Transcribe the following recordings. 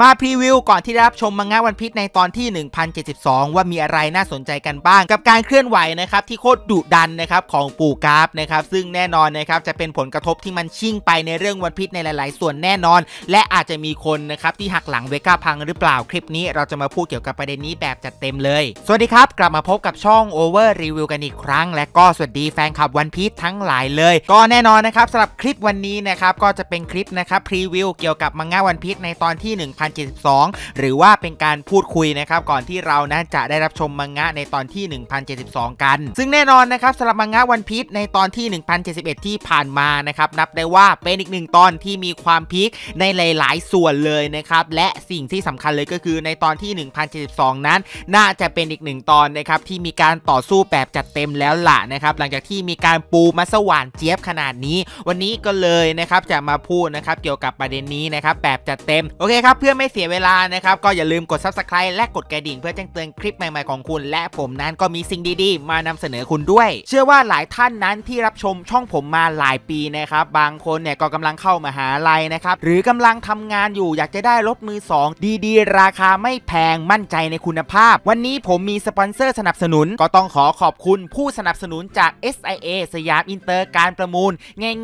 มาพรีวิวก่อนที่ได้รับชมมังงะวันพีชในตอนที่ 1072 ว่ามีอะไรน่าสนใจกันบ้าง กับการเคลื่อนไหวนะครับที่โคตรดุดันนะครับของปู่กราฟนะครับซึ่งแน่นอนนะครับจะเป็นผลกระทบที่มันชิ่งไปในเรื่องวันพีชในหลายๆ ส่วนแน่นอน และอาจจะมีคนนะครับที่หักหลังเวก้าพังหรือเปล่าคลิปนี้เราจะมาพูดเกี่ยวกับประเด็นนี้แบบจัดเต็มเลย สวัสดีครับกลับมาพบกับช่อง Over r e ีวิวกันอีกครั้ง และก็สวัสดีแฟนคลับวันพีชทั้งหลายเลย ก็แน่นอนนะครับสำหรับคลิปวันนี้นะครับก็จะเป็นคลิปนะครับพรีวิวเกี่ยวกับมังงะวันพิษในตอนที่1072หรือว่าเป็นการพูดคุยนะครับ ก่อนที่เรานะจะได้รับชมมังงะในตอนที่ 1072 กัน ซึ่งแน่นอนนะครับสำหรับมังงะวันพีชในตอนที่ 1071 ที่ผ่านมานะครับนับได้ว่าเป็นอีกหนึ่งตอนที่มีความพีคในหลาย ๆ ส่วนเลยนะครับและสิ่งที่สำคัญเลยก็คือในตอนที่ 1072 นั้นน่าจะเป็นอีกหนึ่งตอนนะครับที่มีการต่อสู้แบบจัดเต็มแล้วล่ะนะครับหลังจากที่มีการปูมาสว่านเจี๊ยบขนาดนี้ วันนี้ก็เลยนะครับจะมาพูดนะครับเกี่ยวกับประเด็นนี้นะครับแบบจัดเต็มโอเคครับเพื่ออไม่เสียเวลานะครับ ก็อย่าลืมกด subscribe และกดกระดิ่ง เพื่อแจ้งเตือนคลิปใหม่ๆ ของคุณ และผมนั้นก็มีสิ่งดีๆ มานำเสนอคุณด้วย เชื่อว่าหลายท่านนั้นที่รับชมช่องผมมาหลายปีนะครับ บางคนเนี่ยก็กำลังเข้ามาหาลัยนะครับ หรือกำลังทำงานอยู่อยากจะได้รถมือ 2 ดีๆ ราคาไม่แพงมั่นใจในคุณภาพ วันนี้ผมมีสปอนเซอร์สนับสนุนก็ต้องขอขอบคุณ ผู้สนับสนุนจาก SIA สยามอินเตอร์การประมูล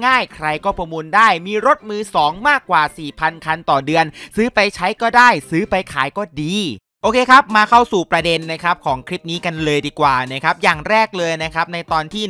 ง่าย ๆ ใครก็ประมูลได้มีรถมือ 2 มากกว่า 4,000 คันต่อเดือน ซื้อไปใใช้ก็ได้ซื้อไปขายก็ดีโอเคครับมาเข้าสู่ประเด็นนะครับ ของคลิปนี้กันเลยดีกว่านะครับอย่างแรกเลยนะครับในตอนที่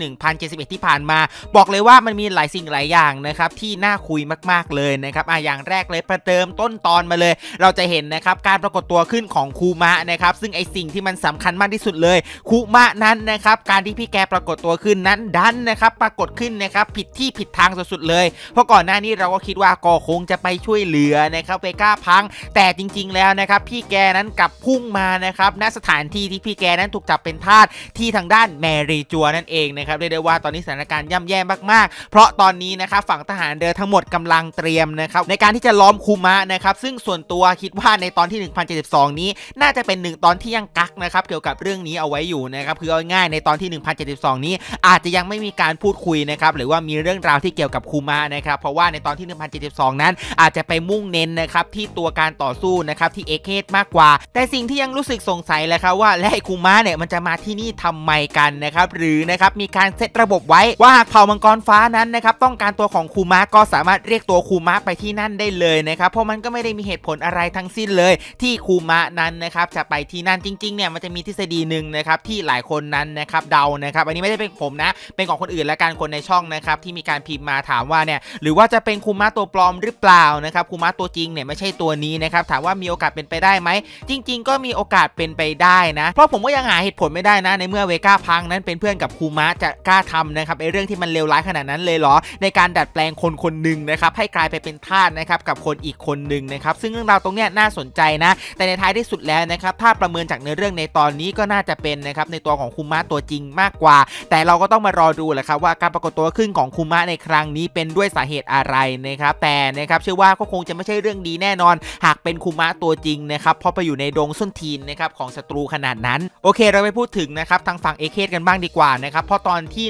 1071ที่ผ่านมา บอกเลยว่ามันมีหลายสิ่งหลายอย่างนะครับที่น่าคุยมาก ๆเลยนะครับอ่ะอย่างแรกเลยประเติมต้นตอนมาเลย เราจะเห็นนะครับการปรากฏตัวขึ้นของคูมะนะครับซึ่งไอสิ่งที่มันสำคัญมากที่สุดเลย คูมะนั้นนะครับการที่พี่แกปรากฏตัวขึ้นนั้นดันนะครับปรากฏขึ้นนะครับผิดที่ผิดทางสุดๆเลย เพราะก่อนหน้านี้เราก็คิดว่าก็คงจะไปช่วยเหลือนะครับเวก้าพัง แต่จริงๆแล้วนะครับพี่แกนั้นกับพุ่งมานะครับณสถานที่ที่พี่แกนั้นถูกจับเป็นทาสที่ทางด้านแมรีจัวนั่นเองนะครับเรียกได้ว่าตอนนี้สถานการณ์ย่ำแย่มากๆ เพราะตอนนี้นะครับฝั่งทหารเดือทั้งหมดกำลังเตรียมนะครับในการที่จะล้อมคูมะนะครับซึ่งส่วนตัวคิดว่าในตอนที่1072 นี้ น่าจะเป็นหนึ่งตอนที่ยังกักนะครับเกี่ยวกับเรื่องนี้เอาไว้อยู่นะครับคือเอาง่ายในตอนที่1072 นี้ อาจจะยังไม่มีการพูดคุยนะครับหรือว่ามีเรื่องราวที่เกี่ยวกับคูมะนะครับเพราะว่าในตอนที่1072 นั้น อาจจะไปมุ่งเน้นนะครับที่ตัวการต่อสู้นะครับที่เอเคสมากกว่าแสิ่งที่ยังรู้สึกสงสัยแหละครับว่าและไอคูมาเนี่ยมันจะมาที่นี่ทำไมกันนะครับหรือนะครับมีการเซตระบบไว้ว่าหากเผ่ามังกรฟ้านั้นนะครับต้องการตัวของคูมาก็สามารถเรียกตัวคูมาไปที่นั่นได้เลยนะครับเพราะมันก็ไม่ได้มีเหตุผลอะไรทั้งสิ้นเลยที่คูมานั้นนะครับจะไปที่นั่นจริงๆเนี่ยมันจะมีทฤษฎีหนึ่งนะครับที่หลายคนนั้นนะครับเดานะครับ อันนี้ไม่ได้เป็นผมนะ เป็นของคนอื่นและการคนในช่องนะครับที่มีการพิมพ์มาถามว่าเนี่ยหรือว่าจะเป็นคูมาตัวปลอมหรือเปล่านะครับคูมาตัวจริงเนี่ยไม่ใช่ตัวนี้นะครับถามว่ามีโอกาสเป็นไปได้ไหมจริงงก็มีโอกาสเป็นไปได้นะ เพราะผมก็ยังหาเหตุผลไม่ได้นะ ในเมื่อเวก้าพังนั้นเป็นเพื่อนกับคูมะจะกล้าทำนะครับไอเรื่องที่มันเลวร้ายขนาดนั้นเลยเหรอ ในการดัดแปลงคนคนหนึ่งนะครับ ให้กลายไปเป็นทาสนะครับ กับคนอีกคนหนึ่งนะครับ ซึ่งเรื่องราวตรงเนี้ยน่าสนใจนะ แต่ในท้ายที่สุดแล้วนะครับ ถ้าประเมินจากเนื้อเรื่องในตอนนี้ก็น่าจะเป็นนะครับในตัวของคูมะตัวจริงมากกว่า แต่เราก็ต้องมารอดูแหละครับว่าการปรากฏตัวขึ้นของคูมะในครั้งนี้เป็นด้วยสาเหตุอะไรนะครับ แต่นะครับเชื่อว่าก็คงจะไม่ใช่เรื่องดีแน่นอน หากเป็นคูมะตัวจริงนะครับพอไปอยู่ในดงงส้นทีนนะครับของศัตรูขนาดนั้น โอเคเราไปพูดถึงนะครับทางฝั่งเอเคสกันบ้างดีกว่านะครับเพราะตอนที่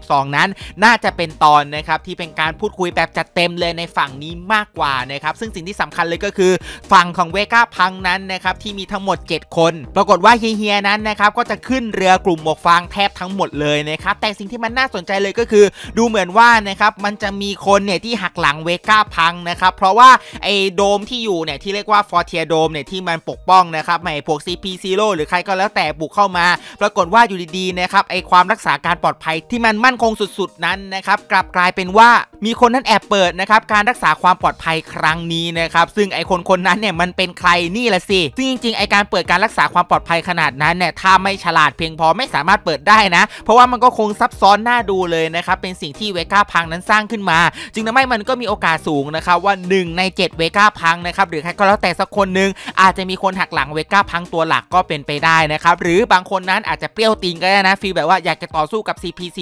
1072 นั้น น่าจะเป็นตอนนะครับที่เป็นการพูดคุยแบบจัดเต็มเลยในฝั่งนี้มากกว่านะครับซึ่งสิ่งที่สำคัญเลยก็คือ ฝั่งของเวก้าพังนั้นนะครับที่มีทั้งหมด 7 คน ปรากฏว่าเฮียนั้นนะครับก็จะขึ้นเรือกลุ่มหมวกฟางแทบทั้งหมดเลยนะครับแต่สิ่งที่มันน่าสนใจเลยก็คือ ดูเหมือนว่านะครับมันจะมีคนเนี่ยที่หักหลังเวก้าพังนะครับเพราะว่าไอ้โดมที่อยู่เนี่ยที่เรียกว่าฟอร์เทียโดมเนี่ยที่มันปกป้องนะครับไม่พวก CP0 หรือใครก็แล้วแต่บุกเข้ามา ปรากฏว่าอยู่ดีๆนะครับไอความรักษาการปลอดภัยที่มันมั่นคงสุดๆนั้นนะครับกลับกลายเป็นว่ามีคนนั้นแอบเปิดนะครับการรักษาความปลอดภัยครั้งนี้นะครับซึ่งไอคนคนนั้นเนี่ยมันเป็นใครนี่แหละสิซึ่งจริงๆไอการเปิดการรักษาความปลอดภัยขนาดนั้นเนี่ยถ้าไม่ฉลาดเพียงพอไม่สามารถเปิดได้นะ เพราะว่ามันก็คงซับซ้อนน่าดูเลยนะครับเป็นสิ่งที่เวก้าพังนั้นสร้างขึ้นมา จึงทำให้มันก็มีโอกาสสูงนะครับว่า 1 ใน 7เวก้าพังนะครับหรือใครก็แล้วแต่สักคนหนึ่งอาจจะมีคนหักหลังเวก้าพังตัวหลักก็เป็นไปได้นะครับหรือบางคนนั้นอาจจะเปรี้ยวตีนก็ได้นะฟีลแบบว่าอยากจะต่อสู้กับ CP0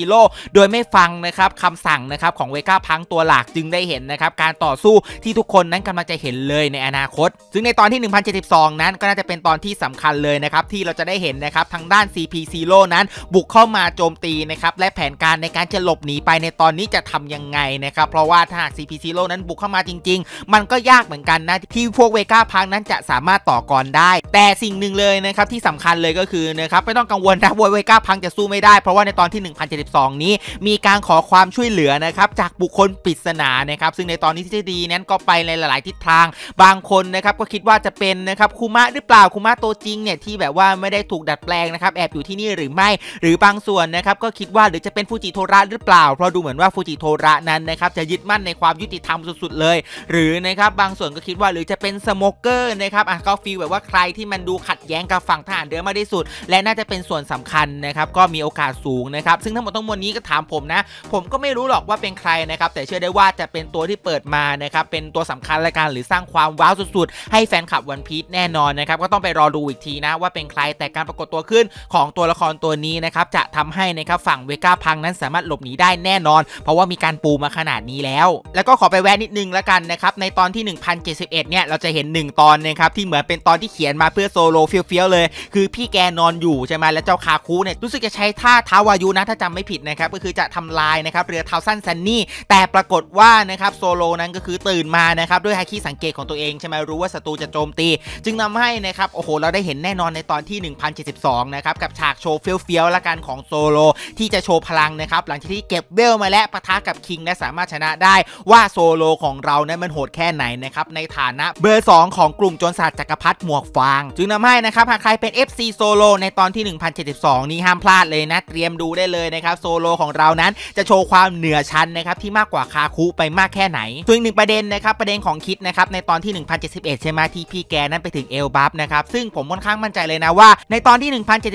โดยไม่ฟังนะครับคำสั่งนะครับของเวก้าพัั้งตัวหลักจึงได้เห็นนะครับการต่อสู้ที่ทุกคนนั้นกำลังจะเห็นเลยในอนาคต ซึ่งในตอนที่1072 นั้นก็น่าจะเป็นตอนที่สำคัญเลยนะครับที่เราจะได้เห็นนะครับทางด้าน CP0 นั้นบุกเข้ามาโจมตีนะครับและแผนการในการ จะหลบหนีไปในตอนนี้จะทํำยังไงนะครับเพราะว่าถ้าหาก CP0 นั้นบุกเข้ามาจริง ๆ มันก็ยากเหมือนกันนะที่พวกเวก้าพังนั้นจะสามารถต่อกรได้ แต่สิ่งหนึ่งเลยนะครับที่สำคัญเลยก็คือนะครับไม่ต้องกังวลนะวเวก้าพังจะสู้ไม่ได้ เพราะว่าในตอนที่1072 นี้ มีการขอความช่วยเหลือนะครับจากบุคคลคนปริศนานะครับ ซึ่งในตอนนี้ทฤษฎีนั้นก็ไปในหลาย ๆ ทิศทางบางคนนะครับก็คิดว่าจะเป็นนะครับคูมะหรือเปล่าคูมะตัวจริงเนี่ยที่แบบว่าไม่ได้ถูกดัดแปลงนะครับแอบอยู่ที่นี่หรือไม่ หรือบางส่วนนะครับ ก็คิดว่าหรือจะเป็นฟูจิโทระหรือเปล่า เพราะดูเหมือนว่าฟูจิโทระนั้นนะครับจะยึดมั่นในความยุติธรรมสุด ๆ เลย หรือนะครับบางส่วนก็คิดว่าหรือจะเป็นสโมเกอร์นะครับอ่ะก็ฟีลแบบว่าใครที่มันดูขัดแย้งกับฝั่งทหารเดิมมากที่สุด และน่าจะเป็นส่วนสำคัญนะครับก็มีโอกาสสูงนะครับซึ่งทั้งหมดทั้งมวลนี้ก็ถามผมนะ ผมก็ไม่รู้หรอกว่าเป็นใครนะครับแต่เชื่อได้ว่าจะเป็นตัวที่เปิดมานะครับเป็นตัวสำคัญรายการหรือสร้างความว้าวสุดๆ ให้แฟนคลับวันพีชแน่นอนนะครับก็ต้องไปรอดูอีกทีนะ ว่าเป็นใครแต่การปรากฏตัวขึ้นของตัวละครตัวนี้นะครับจะทำให้นะครับฝั่งเวก้าพังนั้นสามารถหลบหนีได้แน่นอน เพราะว่ามีการปูมาขนาดนี้แล้ว แล้วก็ขอไปแวะนิดนึงแล้วกันนะครับในตอนที่1071เนี่ยเราจะเห็น1ตอนนะครับที่เหมือนเป็นตอนที่เขียนมาเพื่อโซโลเฟี้ยวๆเลย คือพี่แกนอนอยู่ใช่ไหมแล้วเจ้าคาคูเนี่ยรู้สึกจะใช้ท่าท้าวายุนะ ถ้าจำไม่ผิดนะครับก็คือจะทำลายนะครับเรือเทาสั้นซันนี่แต่ปรากฏว่านะครับโซโลนั้นก็คือตื่นมานะครับด้วยฮาคิสังเกตของตัวเองใช่ไหมรู้ว่าศัตรูจะโจมตี จึงทำให้นะครับโอ้โหเราได้เห็นแน่นอนในตอนที่ 1072นะครับกับฉากโชว์เฟี้ยวๆ ละกันของโซโลที่จะโชว์พลังนะครับหลังจากที่เก็บเวลมาและปะทะกับคิงและสามารถชนะได้ว่าโซโลของเรานั้นมันโหดแค่ไหนนะครับในฐานะเบอร์ 2 ของกลุ่มโจรสัตว์จักรพรรดิหมวกฟางจึงทำให้นะครับหากใครเป็น FC โซโลในตอนที่ 1072นี้ห้ามพลาดเลยนะ เตรียมดูได้เลยนะครับโซโลของเรานั้นจะโชว์ความเหนือชั้นนะครับที่มาากกว่าคาคุไปมากแค่ไหน ส่วนหนึ่ง ประเด็นนะครับประเด็นของคิดนะครับในตอนที่1071ใช่ไหมที่พี่แกนั้นไปถึงเอลบัฟนะครับซึ่งผมค่อนข้างมั่นใจเลยนะว่า ในตอนที่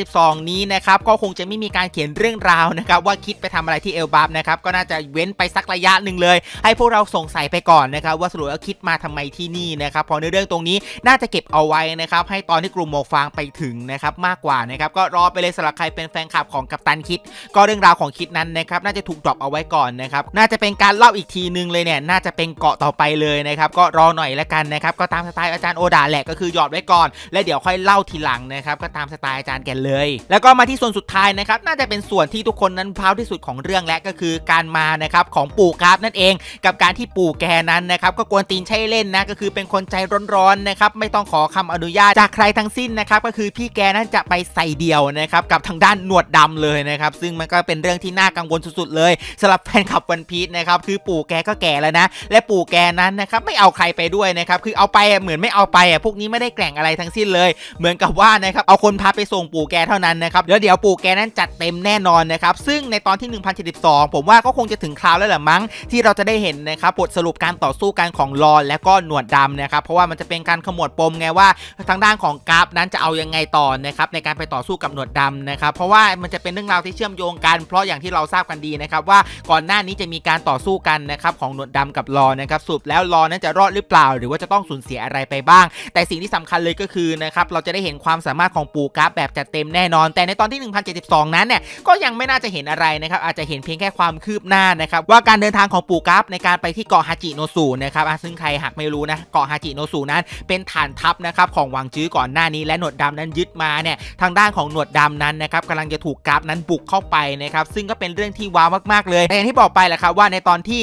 1072 นี้นะครับก็คงจะไม่มีการเขียนเรื่องราวนะครับว่าคิดไปทำอะไรที่เอลบัฟนะครับก็น่าจะเว้นไปสักระยะหนึ่งเลย ให้พวกเราสงสัยไปก่อนนะครับว่าสรุปแล้วคิดมาทำไมที่นี่นะครับพอในเรื่องตรงนี้น่าจะเก็บเอาไว้นะครับให้ตอนที่กลุ่มหมวกฟางไปถึงนะครับมากกว่านะครับก็รอไปเลยสำหรับใครเป็นแฟนคลับของกัปตันคิดก็เรื่องราวของคิดนั้นนะครับน่าจะถูกดรอปเอาไว้ก่อนนะครับน่าจะเป็นการเล่าอีกทีนึงเลยเนี่ยน่าจะเป็นเกาะต่อไปเลยนะครับ ก็รอหน่อยละกันนะครับ ก็ตามสไตล์อาจารย์โอดาแหละก็คือหยอดไว้ก่อน และเดี๋ยวค่อยเล่าทีหลังนะครับ ก็ตามสไตล์อาจารย์แกเลย แล้วก็มาที่ส่วนสุดท้ายนะครับ น่าจะเป็นส่วนที่ทุกคนนั้นพาวที่สุดของเรื่องและก็คือ การมานะครับของปู่กราฟนั่นเอง กับการที่ปู่แกนั้นนะครับก็กวนตีนใช้เล่นนะก็คือเป็นคนใจร้อนๆนะครับไม่ต้องขอคำอนุญาตจากใครทั้งสิ้นนะครับก็คือพี่แกนั้นจะไปใส่เดียวนะครับกับทางด้านหนวดดำเลยนะครับซึ่งมันก็เป็นเรื่องที่น่ากังวลสุดๆเลยสำหรับแฟนคลับวันพีชนะครับคือปู่แกก็แก่แล้วนะ และปู่แกนั้นนะครับไม่เอาใครไปด้วยนะครับคือเอาไปเหมือนไม่เอาไปอ่ะพวกนี้ไม่ได้แกล่งอะไรทั้งสิ้นเลยเหมือนกับว่านะครับเอาคนพาไปส่งปู่แกเท่านั้นนะครับแล้วเดี๋ยวปู่แกนั้นจัดเต็มแน่นอนนะครับซึ่งในตอนที่ 1072ผมว่าก็คงจะถึงคราวแล้วแหละมั้งที่เราจะได้เห็นนะครับบทสรุปการต่อสู้กันของรอนและก็หนวดดำนะครับเพราะว่ามันจะเป็นการขมวดปมไงว่าทางด้านของกราฟนั้นจะเอายังไงต่อนะครับในการไปต่อสู้กับหนวดดำนะครับเพราะว่ามันจะเป็นเรื่องราวที่เชื่อมโยงกัน เพราะอย่างที่เราทราบกันดีนะครับว่าก่อนหน้านี้จะมีการต่อสู้กันนะครับของหนวดดากับรอนะครับสุดแล้วรอนั้นจะรอดหรือเปล่า หรือว่าจะต้องสูญเสียอะไรไปบ้าง แต่สิ่งที่สำคัญเลยก็คือนะครับเราจะได้เห็นความสามารถของ ปูกราฟแบบจัดเต็มแน่นอน แต่ในตอนที่1072 นั้นเนี่ยก็ยังไม่น่าจะเห็นอะไรนะครับอาจจะเห็นเพียงแค่ความคืบหน้านะครับว่าการเดินทางของปูกราฟในการไปที่เกาะฮาจิโนสูนะครับซึ่งใครหักไม่รู้นะเกาะฮาจิโนสูนั้น เป็นฐานทัพนะครับของวังจื้อก่อนหน้านี้และหนวดดานั้นยึดมาเนี่ยทางด้านของหนวดดานั้นนะครับกำลังจะถูกกราฟนั้นบุกเข้าไปนะครับซึ่งก็เป็นเรื่องที่ว้าวมากๆเลยแต่อย่างที่บอกไปแหละครับว่าในตอนที่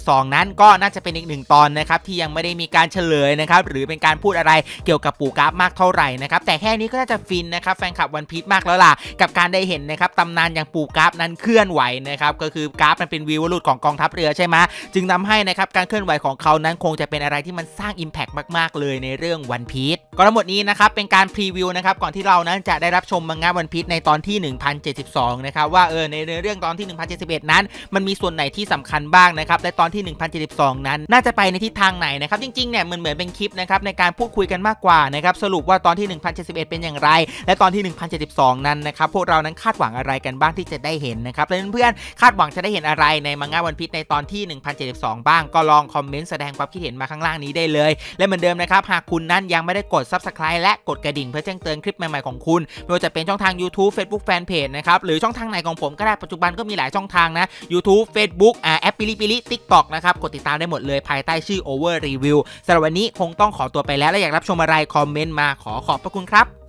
1072 นั้นก็น่าจะเป็นอีกหนึ่งตอนนะครับที่ยังไม่ได้มีการเฉลยนะครับหรือเป็นการพูดอะไรเกี่ยวกับปู่กราฟมากเท่าไหร่นะครับแต่แค่นี้ก็น่าจะฟินนะครับแฟนคลับวันพีชมากแล้วล่ะ กับการได้เห็นนะครับตำนานอย่างปู่กราฟนั้นเคลื่อนไหวนะครับก็คือกราฟมันเป็นวิวรุดของ กองทัพเรือใช่ไหมจึงทาให้นะครับการเคลื่อนไหวของเขานั้นคงจะเป็นอะไรที่มันสร้าง Impact มากๆ เลยในเรื่องวันพีชก็ทั้งหมดนี้นะครับเป็นการพรีวิวนะครับก่อนที่เรานั้นจะได้รับชมมังงะวันพีชในตอนที่ 1072นะครับว่าเออในเรื่องตอนที่ 1071นั้น มันมีส่วนไหนที่สำคัญคัญบ้างนะครับและตอนที่ 1072 นั้นน่าจะไปในทิศทางไหนนะครับจริงๆ เนี่ยเหมือนเหมือนเป็นคลิปนะครับในการพูดคุยกันมากกว่านะครับสรุปว่าตอนที่ 1071 เป็นอย่างไร และตอนที่ 1072 นั้นนะครับพวกเรานั้นคาดหวังอะไรกันบ้างที่จะได้เห็นนะครับเพื่อนๆคาดหวังจะได้เห็นอะไรในมังงะวันพิษในตอนที่ 1072 บ้างก็ลองคอมเมนต์แสดงความคิดเห็นมาข้างล่างนี้ได้เลย และเหมือนเดิมนะครับหากคุณนั้นยังไม่ได้กด Subscribe และกดกระดิ่งเพื่อแจ้งเตือนคลิปใหม่ๆของคุณไม่ว่าจะเป็นช่องทาง YouTube Facebook Fanpage นะครับหรือช่องทางไหนของผมก็ได้ปัจจุบันก็มีหลายช่องทางนะ YouTube Facebook อ่าแอปปิลิปิลิติกตอกนะครับ กดติดตามได้หมดเลยภายใต้ชื่อ Over Review สำหรับวันนี้คงต้องขอตัวไปแล้ว และอยากรับชมอะไรคอมเมนต์มาขอขอบพระคุณครับ